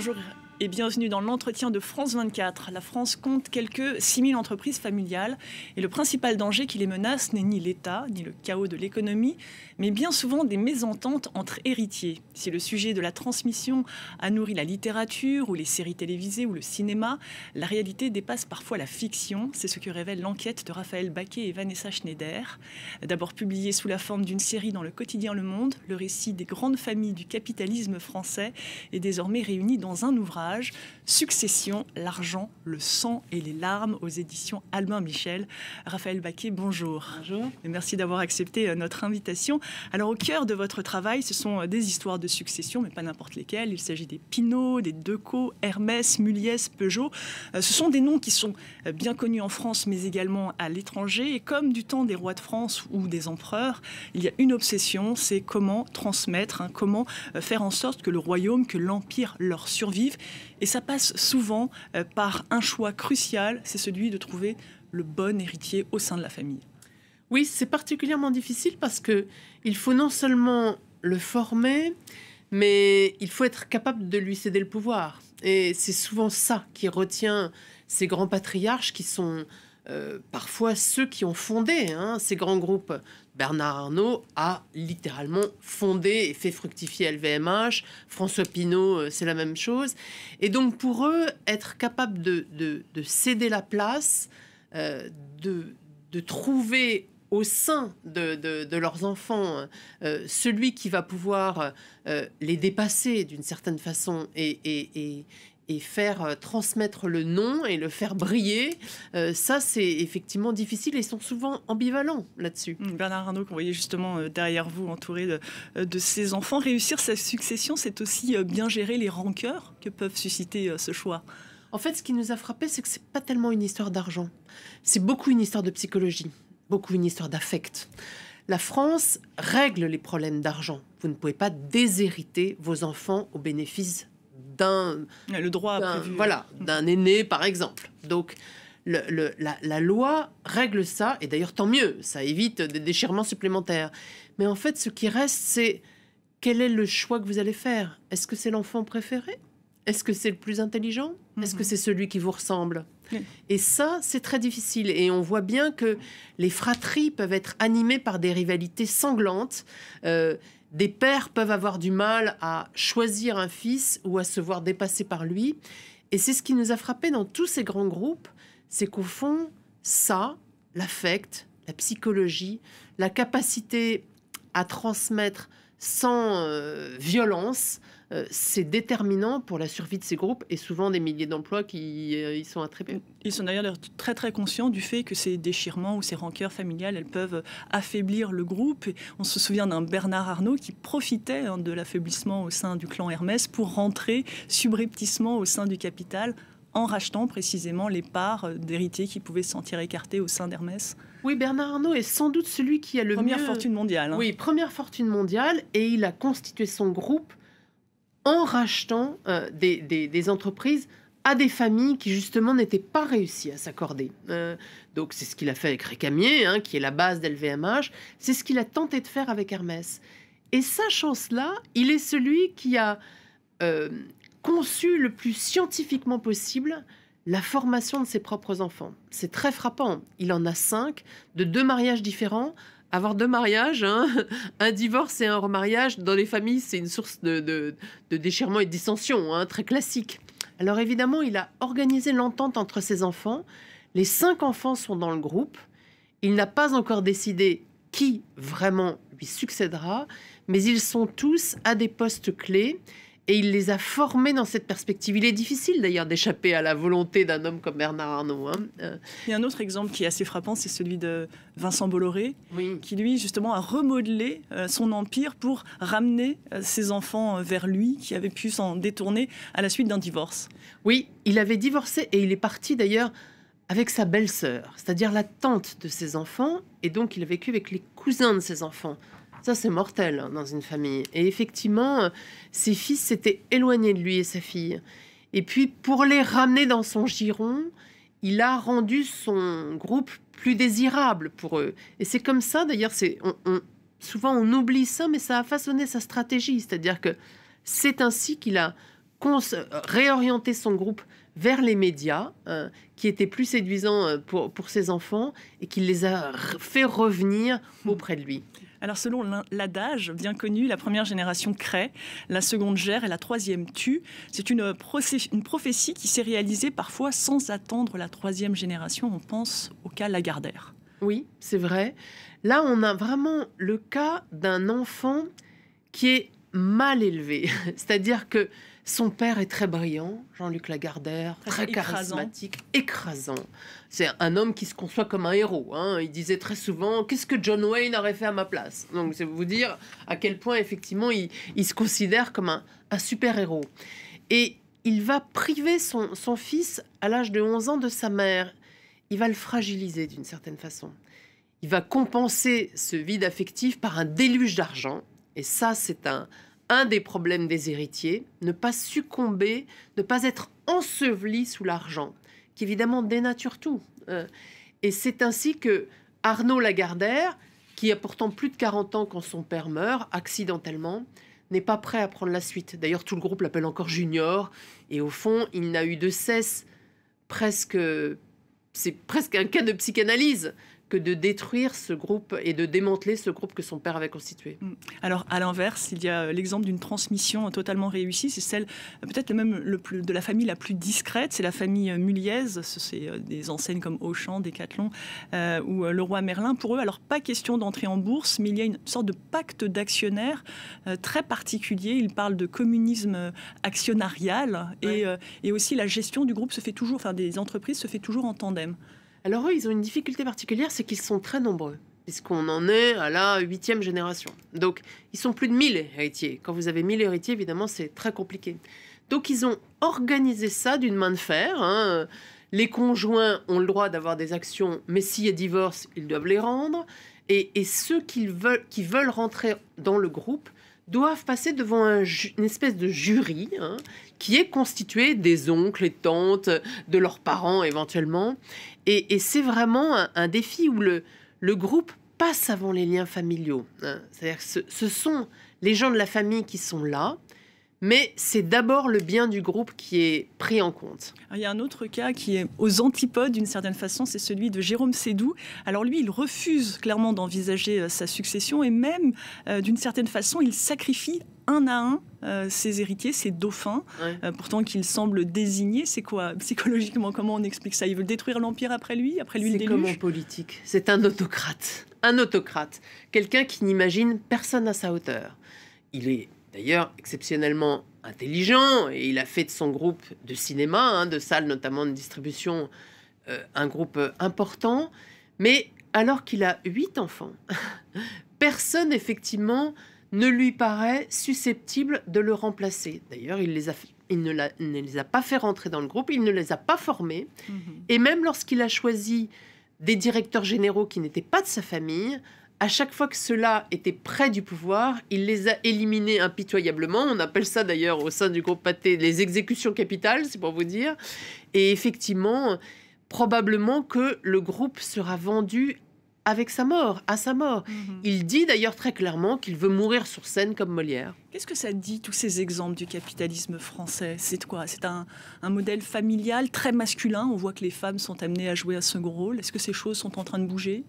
Bonjour et bienvenue dans l'entretien de France 24. La France compte quelques 6000 entreprises familiales et le principal danger qui les menace n'est ni l'État, ni le chaos de l'économie, mais bien souvent des mésententes entre héritiers. Si le sujet de la transmission a nourri la littérature ou les séries télévisées ou le cinéma, la réalité dépasse parfois la fiction. C'est ce que révèle l'enquête de Raphaël Baquet et Vanessa Schneider. D'abord publiée sous la forme d'une série dans le quotidien Le Monde, le récit des grandes familles du capitalisme français est désormais réuni dans un ouvrage Succession, l'argent, le sang et les larmes aux éditions Albin Michel. Raphaël Baquet, bonjour. Bonjour. Et merci d'avoir accepté euh, notre invitation. Alors au cœur de votre travail, ce sont euh, des histoires de succession, mais pas n'importe lesquelles. Il s'agit des pinot des Decaux, Hermès, Muliès, Peugeot. Euh, ce sont des noms qui sont bien connus en France, mais également à l'étranger. Et comme du temps des rois de France ou des empereurs, il y a une obsession, c'est comment transmettre, hein, comment faire en sorte que le royaume, que l'empire leur survive. Et ça passe souvent euh, par un choix crucial, c'est celui de trouver le bon héritier au sein de la famille. Oui, c'est particulièrement difficile parce que il faut non seulement le former, mais il faut être capable de lui céder le pouvoir. Et c'est souvent ça qui retient ces grands patriarches qui sont euh, parfois ceux qui ont fondé hein, ces grands groupes. Bernard Arnault a littéralement fondé et fait fructifier LVMH. François Pinault, euh, c'est la même chose. Et donc pour eux, être capable de, céder la place, euh, de, trouver au sein de, leurs enfants celui qui va pouvoir les dépasser d'une certaine façon et, et faire euh, transmettre le nom et le faire briller, euh, ça c'est effectivement difficile et ils sont souvent ambivalents là-dessus. Mm, Bernard Arnault, qu'on voyait justement euh, derrière vous, entouré de, ses enfants, réussir sa succession, c'est aussi bien gérer les rancœurs que peuvent susciter ce choix. En fait, ce qui nous a frappé, c'est que c'est pas tellement une histoire d'argent, c'est beaucoup une histoire de psychologie, beaucoup une histoire d'affect. La France règle les problèmes d'argent. Vous ne pouvez pas déshériter vos enfants au bénéfice d'un voilà d'un aîné par exemple. Donc la, loi règle ça et d'ailleurs tant mieux, ça évite des déchirements supplémentaires. Mais en fait, ce qui reste, c'est quel est le choix que vous allez faire Est-ce que c'est l'enfant préféré Est-ce que c'est le plus intelligent Est-ce que mhm. c'est celui qui vous ressemble Et ça, c'est très difficile. Et on voit bien que les fratries peuvent être animées par des rivalités sanglantes. Euh, des pères peuvent avoir du mal à choisir un fils ou à se voir dépasser par lui. Et c'est ce qui nous a frappé dans tous ces grands groupes, c'est qu'au fond, ça, l'affect, la psychologie, la capacité à transmettre sans euh, violence, euh, c'est déterminant pour la survie de ces groupes et souvent des milliers d'emplois qui y euh, sont attrapés. Ils sont d'ailleurs très très conscients du fait que ces déchirements ou ces rancœurs familiales, elles peuvent affaiblir le groupe. on se souvient d'un Bernard Arnault qui profitait hein, de l'affaiblissement au sein du clan Hermès pour rentrer subrepticement au sein du capital en rachetant précisément les parts euh, d'héritiers qui pouvaient se sentir écartés au sein d'Hermès. Oui, Bernard Arnault est sans doute celui qui a le première fortune mondiale. Hein. Oui, première fortune mondiale, et il a constitué son groupe en rachetant euh, des, entreprises à des familles qui justement n'étaient pas réussies à s'accorder. Euh, donc c'est ce qu'il a fait avec Récamier, hein, qui est la base d'LVMH, c'est ce qu'il a tenté de faire avec Hermès. Et sachant cela, il est celui qui a euh, conçu le plus scientifiquement possible la formation de ses propres enfants. C'est très frappant. Il en a cinq, de deux mariages différents, avoir deux mariages, hein. un divorce et un remariage, dans les familles, c'est une source de, déchirement et de dissension, hein, très classique. Alors évidemment, il a organisé l'entente entre ses enfants. Les cinq enfants sont dans le groupe. Il n'a pas encore décidé qui vraiment lui succédera, mais ils sont tous à des postes clés et il les a formés dans cette perspective. Il est difficile d'ailleurs d'échapper à la volonté d'un homme comme Bernard Arnault. Et hein. euh. un autre exemple qui est assez frappant, c'est celui de Vincent Bolloré, qui lui justement a remodelé euh, son empire pour ramener euh, ses enfants vers lui, qui avait pu s'en détourner à la suite d'un divorce. Oui, il avait divorcé et il est parti d'ailleurs avec sa belle-sœur, c'est-à-dire la tante de ses enfants, et donc il a vécu avec les cousins de ses enfants. Ça, c'est mortel hein, dans une famille. Et effectivement, euh, ses fils s'étaient éloignés de lui et sa fille. Et puis, pour les ramener dans son giron, il a rendu son groupe plus désirable pour eux. Et c'est comme ça, d'ailleurs, c'est souvent on oublie ça, mais ça a façonné sa stratégie. C'est-à-dire que c'est ainsi qu'il a euh, réorienté son groupe vers les médias, euh, qui étaient plus séduisant euh, pour, ses enfants et qui les a fait revenir hmm. auprès de lui. Alors selon l'adage bien connu, la première génération crée, la seconde gère et la troisième tue. C'est une, euh, une, prophétie qui s'est réalisée parfois sans attendre la troisième génération. On pense au cas Lagardère. Oui, c'est vrai. Là, on a vraiment le cas d'un enfant qui est mal élevé. C'est-à-dire que son père est très brillant, Jean-Luc Lagardère, très, charismatique, écrasant. C'est un homme qui se conçoit comme un héros. Hein. Il disait très souvent Qu'est-ce que John Wayne aurait fait à ma place Donc, c'est vous dire à quel point, effectivement, il, se considère comme un, super-héros. Et il va priver son, son fils, à l'âge de 11 ans, de sa mère. Il va le fragiliser d'une certaine façon. Il va compenser ce vide affectif par un déluge d'argent. Et ça, c'est un, un des problèmes des héritiers, ne pas succomber, ne pas être enseveli sous l'argent, qui évidemment dénature tout. Euh. et c'est ainsi que Arnaud Lagardère, qui a pourtant plus de 40 ans quand son père meurt, accidentellement, n'est pas prêt à prendre la suite. D'ailleurs, tout le groupe l'appelle encore Junior, et au fond, il n'a eu de cesse presque... C'est presque un cas de psychanalyse que de détruire ce groupe et de démanteler ce groupe que son père avait constitué. Mm. Alors, à l'inverse, il y a euh, l'exemple d'une transmission totalement réussie, c'est celle euh, peut-être même de la famille la plus discrète, c'est la famille euh, Muliez, c'est des enseignes comme Auchan, Decathlon ou le roi Merlin. Pour eux, alors pas question d'entrer en bourse, mais il y a une sorte de pacte d'actionnaires très particulier. Il parle de communisme actionnarial et, et aussi la gestion du groupe se fait toujours, enfin des entreprises se fait toujours en tandem. Alors eux, ils ont une difficulté particulière, c'est qu'ils sont très nombreux, puisqu'on en est à la huitième génération. Donc, ils sont plus de 1000 héritiers. Quand vous avez 1000 héritiers, évidemment, c'est très compliqué. Donc, ils ont organisé ça d'une main de fer. Hein. Les conjoints ont le droit d'avoir des actions, mais s'il y a divorce, ils doivent les rendre. Et, ceux qui veulent, qui veulent rentrer dans le groupe doivent passer devant une espèce de jury hein, qui est constitué des oncles et tantes, euh, de leurs parents éventuellement. Et, c'est vraiment un, défi où le, groupe passe avant les liens familiaux. Hein. C'est-à-dire que ce, sont les gens de la famille qui sont là, mais c'est d'abord le bien du groupe qui est pris en compte. Ah, il y a un autre cas qui est aux antipodes d'une certaine façon, c'est celui de Jérôme Sédou. Alors lui, il refuse clairement d'envisager euh, sa succession et même euh, d'une certaine façon, il sacrifie un à un euh, ses héritiers, ses dauphins, pourtant qu'il semble désigner. C'est quoi psychologiquement Comment on explique ça Il veut détruire l'empire après lui, après lui le déluge. C'est comme politique. C'est un autocrate, un autocrate, quelqu'un qui n'imagine personne à sa hauteur. Il est d'ailleurs exceptionnellement intelligent, et il a fait de son groupe de cinéma, hein, de salles notamment de distribution, euh, un groupe euh, important, mais alors qu'il a huit enfants, personne effectivement ne lui paraît susceptible de le remplacer. D'ailleurs, il, ne, les a pas fait rentrer dans le groupe, il ne les a pas formés. Mhm. Et même lorsqu'il a choisi des directeurs généraux qui n'étaient pas de sa famille, à chaque fois que ceux-là étaient près du pouvoir, il les a éliminés impitoyablement. On appelle ça d'ailleurs au sein du groupe Pathé les exécutions capitales, c'est pour vous dire. Et effectivement, probablement que le groupe sera vendu avec sa mort, à sa mort. Mhm. Il dit d'ailleurs très clairement qu'il veut mourir sur scène comme Molière. Qu'est-ce que ça dit, tous ces exemples du capitalisme français C'est quoi C'est un, un, modèle familial très masculin. On voit que les femmes sont amenées à jouer un second rôle. Est-ce que ces choses sont en train de bouger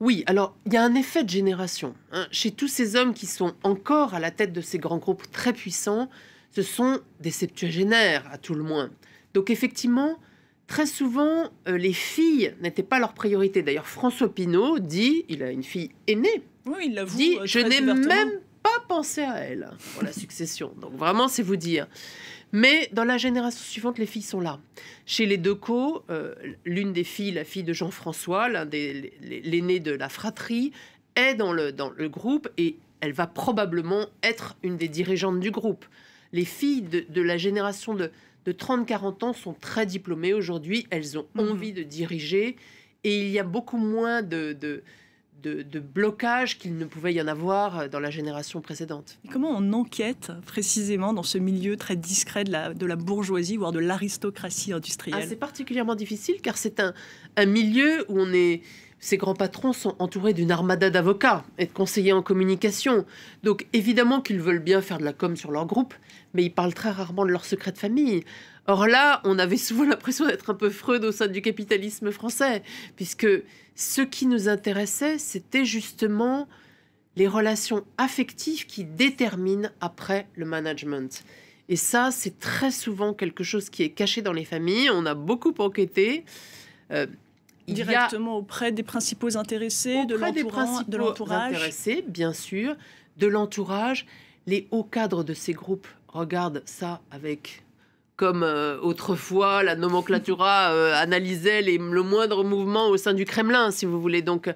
oui, alors il y a un effet de génération. Hein. Chez tous ces hommes qui sont encore à la tête de ces grands groupes très puissants, ce sont des septuagénaires à tout le moins. Donc effectivement, très souvent, euh, les filles n'étaient pas leur priorité. D'ailleurs, François Pinault dit, il a une fille aînée, oui, il l'avoue, dit, euh, je n'ai même pas pensé à elle pour la succession. Donc vraiment, c'est vous dire. Mais dans la génération suivante, les filles sont là. Chez les Decaux, euh, l'une des filles, la fille de Jean-François, l'aîné de la fratrie, est dans le, dans le groupe et elle va probablement être une des dirigeantes du groupe. Les filles de, de la génération de, de 30-40 ans sont très diplômées aujourd'hui, elles ont mhm. envie de diriger et il y a beaucoup moins de, de de, blocage qu'il ne pouvait y en avoir euh, dans la génération précédente. comment on enquête précisément dans ce milieu très discret de la, de la bourgeoisie, voire de l'aristocratie industrielle ah, C'est particulièrement difficile car c'est un, un milieu où on est ces grands patrons sont entourés d'une armada d'avocats et de conseillers en communication. Donc évidemment qu'ils veulent bien faire de la com sur leur groupe, mais ils parlent très rarement de leurs secrets de famille. Or là, on avait souvent l'impression d'être un peu Freud au sein du capitalisme français, puisque ce qui nous intéressait, c'était justement les relations affectives qui déterminent après le management. Et ça, c'est très souvent quelque chose qui est caché dans les familles. On a beaucoup enquêté. Euh, directement auprès des principaux intéressés, de l'entourage. bien sûr, de l'entourage. Les hauts cadres de ces groupes regardent ça avec comme euh, autrefois la nomenclatura euh, analysait le moindre mouvement au sein du Kremlin, si vous voulez. Donc,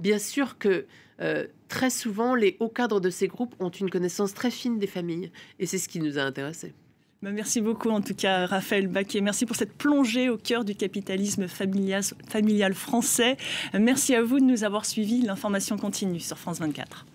bien sûr que euh, très souvent, les hauts cadres de ces groupes ont une connaissance très fine des familles, et c'est ce qui nous a intéressés. Bah, merci beaucoup en tout cas Raphaël Baquet. Merci pour cette plongée au cœur du capitalisme familial, français. Merci à vous de nous avoir suivis. L'information continue sur France 24.